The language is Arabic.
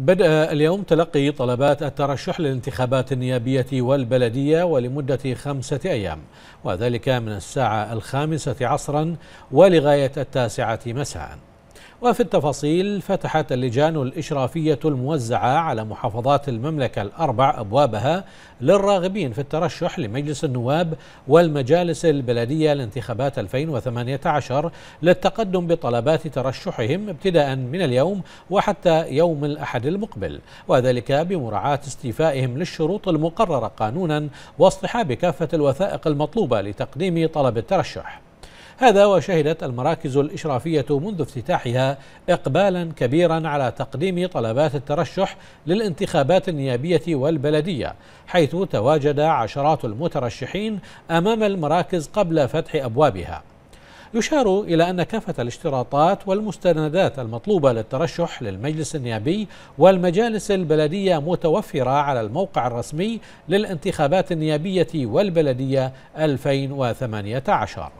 بدأ اليوم تلقي طلبات الترشح للانتخابات النيابية والبلدية ولمدة خمسة أيام وذلك من الساعة الخامسة عصرا ولغاية التاسعة مساءً وفي التفاصيل فتحت اللجان الإشرافية الموزعة على محافظات المملكة الأربع أبوابها للراغبين في الترشح لمجلس النواب والمجالس البلدية لانتخابات 2018 للتقدم بطلبات ترشحهم ابتداء من اليوم وحتى يوم الأحد المقبل وذلك بمراعاة استيفائهم للشروط المقررة قانونا واصطحاب كافة الوثائق المطلوبة لتقديم طلب الترشح هذا وشهدت المراكز الإشرافية منذ افتتاحها إقبالا كبيرا على تقديم طلبات الترشح للانتخابات النيابية والبلدية حيث تواجد عشرات المترشحين أمام المراكز قبل فتح أبوابها يشار إلى أن كافة الاشتراطات والمستندات المطلوبة للترشح للمجلس النيابي والمجالس البلدية متوفرة على الموقع الرسمي للانتخابات النيابية والبلدية 2018